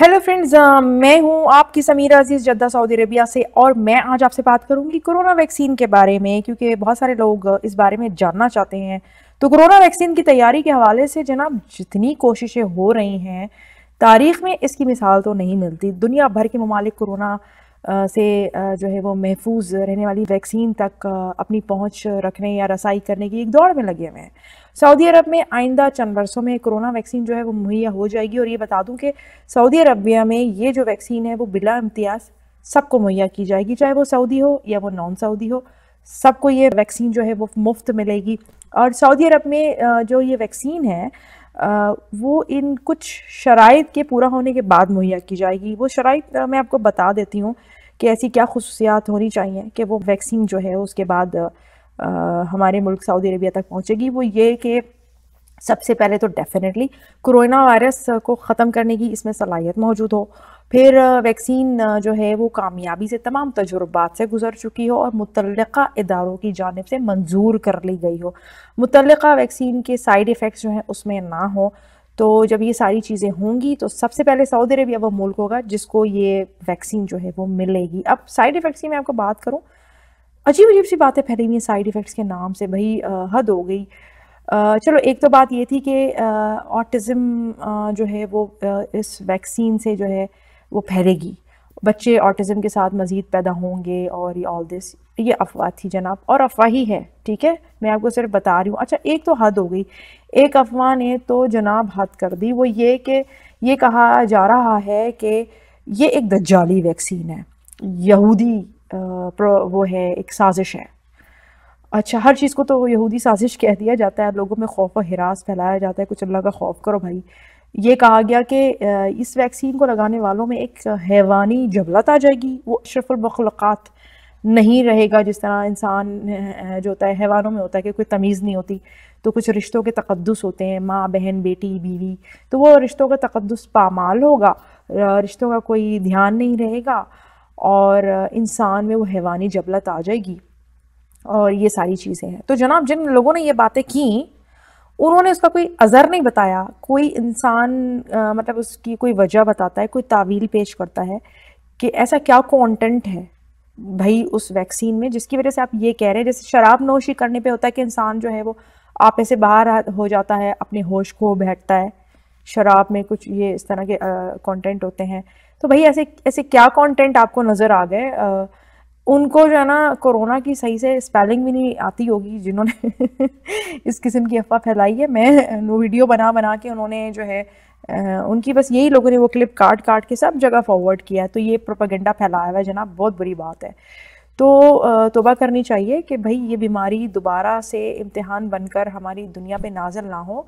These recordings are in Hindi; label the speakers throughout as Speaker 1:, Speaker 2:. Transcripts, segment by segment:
Speaker 1: हेलो फ्रेंड्स uh, मैं हूं आपकी Sameera Aziz Jeddah Saudi Arabia से और मैं आज आपसे बात करूंगी कोरोना वैक्सीन के बारे में क्योंकि बहुत सारे लोग इस बारे में जानना चाहते हैं तो कोरोना वैक्सीन की तैयारी के हवाले से जनाब जितनी कोशिशें हो रही हैं तारीख में इसकी मिसाल तो नहीं मिलती दुनिया भर के ममालिक कोरोना से जो है वो महफूज रहने वाली वैक्सीन तक अपनी पहुंच रखने या रसाई करने की एक दौड़ में लगे हुए हैं सऊदी अरब में आइंदा चंद वर्षों में कोरोना वैक्सीन जो है वो मुहैया हो जाएगी और ये बता दूं कि सऊदी अरबिया में ये जो वैक्सीन है वो बिला इम्तियाज सबको मुहैया की जाएगी चाहे वो सऊदी हो या वो नॉन सऊदी हो सबको ये वैक्सीन जो है वो मुफ्त मिलेगी और सऊदी अरब में जो ये वैक्सीन है वो इन कुछ शराइ के पूरा होने के बाद मुहैया की जाएगी वो शराइ मैं आपको बता देती हूँ कि ऐसी क्या खसूसियात होनी चाहिए कि वो वैक्सीन जो है उसके बाद आ, हमारे मुल्क सऊदी अरबिया तक पहुँचेगी वो ये कि सबसे पहले तो डेफिनेटली कोरोना वायरस uh, को ख़त्म करने की इसमें सलाहियत मौजूद हो फिर वैक्सीन uh, uh, जो है वो कामयाबी से तमाम तजुर्बात से गुजर चुकी हो और मुतल इदारों की जानब से मंजूर कर ली गई हो मुतल वैक्सीन के साइड इफ़ेक्ट्स जो हैं उसमें ना हो तो जब ये सारी चीज़ें होंगी तो सबसे पहले सऊदी अरबिया वो मुल्क होगा जिसको ये वैक्सीन जो है वो मिलेगी अब साइड इफ़ेक्ट्स की मैं आपको बात करूँ अजीब अजीब सी बातें फैली हुई हैं साइड इफ़ेक्ट्स के नाम से भाई हद हो गई चलो एक तो बात ये थी कि ऑटिज़म जो है वो इस वैक्सीन से जो है वो फैलेगी बच्चे ऑटिज़म के साथ मज़ीद पैदा होंगे और ये ऑल दिस ये अफवाह थी जनाब और अफवाह ही है ठीक है मैं आपको सिर्फ बता रही हूँ अच्छा एक तो हद हो गई एक अफवाह ने तो जनाब हद कर दी वो ये कि ये कहा जा रहा है कि ये एक दज्जाली वैक्सीन है यहूदी वो है एक साजिश है अच्छा हर चीज़ को तो यहूदी साजिश कह दिया जाता है लोगों में खौफ और हिरास फैलाया जाता है कुछ अल्लाह का खौफ करो भाई ये कहा गया कि इस वैक्सीन को लगाने वालों में एक हैवानी जबलत आ जाएगी वो अशरफुलमखलक़ात नहीं रहेगा जिस तरह इंसान जो होता है हैवानों में होता है कि कोई तमीज़ नहीं होती तो कुछ रिश्तों के तकदस होते हैं माँ बहन बेटी बीवी तो वो रिश्तों का तकदस पामाल होगा रिश्तों का कोई ध्यान नहीं रहेगा और इंसान में वो हैवानी जबलत आ जाएगी और ये सारी चीज़ें हैं तो जनाब जिन लोगों ने ये बातें की उन्होंने उसका कोई अज़र नहीं बताया कोई इंसान मतलब उसकी कोई वजह बताता है कोई तावील पेश करता है कि ऐसा क्या कंटेंट है भाई उस वैक्सीन में जिसकी वजह से आप ये कह रहे हैं जैसे शराब नोशी करने पे होता है कि इंसान जो है वो आप ऐसे बाहर हो जाता है अपने होश खो बैठता है शराब में कुछ ये इस तरह के कंटेंट होते हैं तो भाई ऐसे ऐसे क्या कंटेंट आपको नज़र आ गए उनको जो है ना कोरोना की सही से स्पेलिंग भी नहीं आती होगी जिन्होंने इस किस्म की अफवाह फैलाई है मैं वीडियो बना बना के उन्होंने जो है उनकी बस यही लोगों ने वो क्लिप काट काट के सब जगह फॉरवर्ड किया है तो ये प्रोपागेंडा फैलाया हुआ है जनाब बहुत बुरी बात है तो तोबा करनी चाहिए कि भाई ये बीमारी दोबारा से इम्तहान बनकर हमारी दुनिया पर नाजल ना हो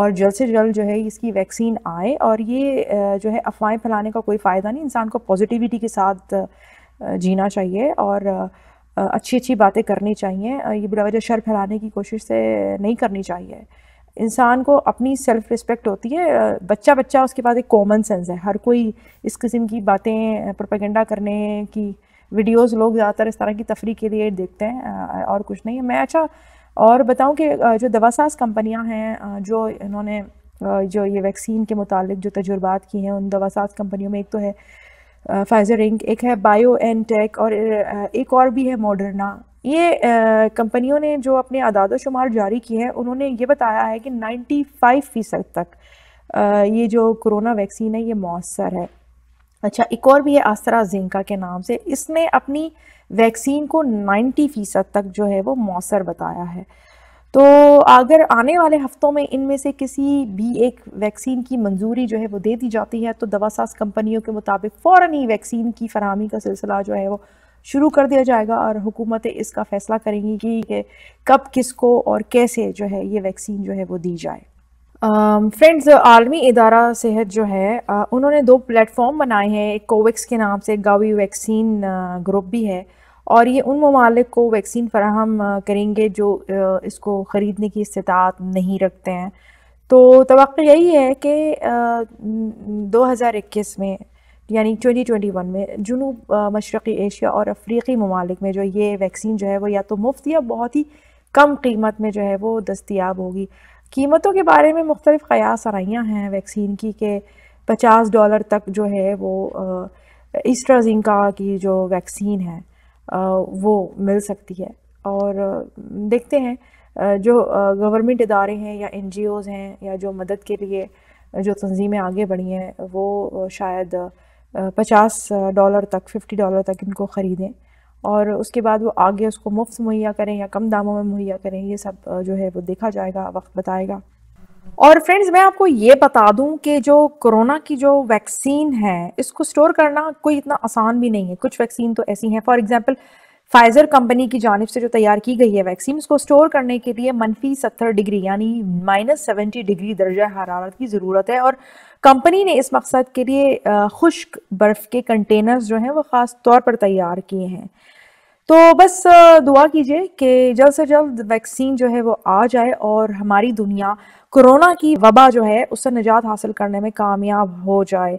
Speaker 1: और जल्द से जल्द जो है इसकी वैक्सीन आए और ये जो है अफवाहें फैलाने का कोई फ़ायदा नहीं इंसान को पॉजिटिविटी के साथ जीना चाहिए और अच्छी अच्छी बातें करनी चाहिए ये बुढ़ावजा शर फैलाने की कोशिश से नहीं करनी चाहिए इंसान को अपनी सेल्फ रिस्पेक्ट होती है बच्चा बच्चा उसके पास एक कॉमन सेंस है हर कोई इस किस्म की बातें प्रोपेगेंडा करने की वीडियोस लोग ज़्यादातर इस तरह की तफरी के लिए देखते हैं और कुछ नहीं है मैं अच्छा और बताऊं कि जो दवासाज कंपनियां हैं जो इन्होंने जो ये वैक्सीन के मुतालिक जो तजुर्बात किए हैं उन दवासाज कंपनियों में एक तो है फाइजर इंक एक है बायो एंड टेक और एक और भी है मॉडर्ना ये कंपनियों ने जो अपने अदाद शुमार जारी किए हैं उन्होंने ये बताया है कि 95 फ़ीसद तक ये जो कोरोना वैक्सीन है ये मौसर है अच्छा एक और भी है आसरा जिंका के नाम से इसने अपनी वैक्सीन को 90 फ़ीसद तक जो है वो मौसर बताया है तो अगर आने वाले हफ्तों में इनमें से किसी भी एक वैक्सीन की मंजूरी जो है वो दे दी जाती है तो दवासाज कंपनियों के मुताबिक फ़ौर ही वैक्सीन की फरहमी का सिलसिला जो है वो शुरू कर दिया जाएगा और हुकूमतें इसका फ़ैसला करेंगी कि, कब कब किसको और कैसे जो है ये वैक्सीन जो है वो दी जाए फ्रेंड्स uh, आलमी इदारा सेहत जो है आ, उन्होंने दो प्लेटफॉर्म बनाए हैं एक कोवैक्स के नाम से गावी वैक्सीन ग्रुप भी है और ये उन ममालिक को वैक्सीन फराहम करेंगे जो इसको ख़रीदने की इस्तात नहीं रखते हैं तो तो यही है कि 2021 में यानी 2021 में जुनूब मशरक़ी एशिया और अफ्रीकी ममालिक में जो ये वैक्सीन जो है वो या तो मुफ्त या बहुत ही कम कीमत में जो है वो दस्तियाब होगी कीमतों के बारे में मुख्तलिफ़ क़यास आरियाँ हैं वैक्सीन की कि पचास डॉलर तक जो है वो इस्ट्राजिंका की जो वैक्सीन है वो मिल सकती है और देखते हैं जो गवर्नमेंट इदारे हैं या एन हैं या जो मदद के लिए जो तंजीमें आगे बढ़ी हैं वो शायद पचास डॉलर तक फिफ्टी डॉलर तक इनको ख़रीदें और उसके बाद वो आगे उसको मुफ्त मुहैया करें या कम दामों में मुहैया करें ये सब जो है वो देखा जाएगा वक्त बताएगा और फ्रेंड्स मैं आपको ये बता दूं कि जो कोरोना की जो वैक्सीन है इसको स्टोर करना कोई इतना आसान भी नहीं है कुछ वैक्सीन तो ऐसी हैं फॉर एग्जांपल फाइजर कंपनी की जानब से जो तैयार की गई है वैक्सीन उसको स्टोर करने के लिए मनफी सत्तर डिग्री यानी माइनस सेवेंटी डिग्री दर्जा हरारत की ज़रूरत है और कंपनी ने इस मकसद के लिए खुश्क बर्फ़ के कंटेनर्स जो हैं वो ख़ास तौर पर तैयार किए हैं तो बस दुआ कीजिए कि जल्द से जल्द वैक्सीन जो है वो आ जाए और हमारी दुनिया कोरोना की वबा जो है उससे निजात हासिल करने में कामयाब हो जाए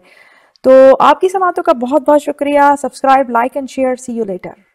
Speaker 1: तो आपकी समातों का बहुत बहुत शुक्रिया subscribe like and share see you letter